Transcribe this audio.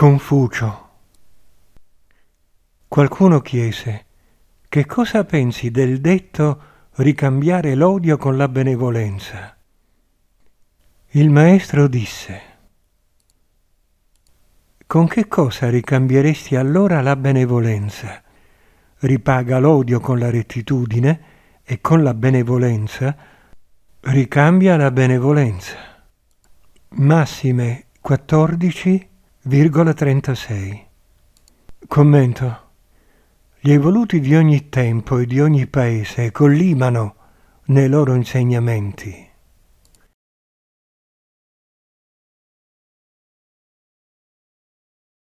Confucio. Qualcuno chiese che cosa pensi del detto ricambiare l'odio con la benevolenza. Il maestro disse Con che cosa ricambieresti allora la benevolenza? Ripaga l'odio con la rettitudine e con la benevolenza ricambia la benevolenza. Massime 14 36. Commento. Gli evoluti di ogni tempo e di ogni paese collimano nei loro insegnamenti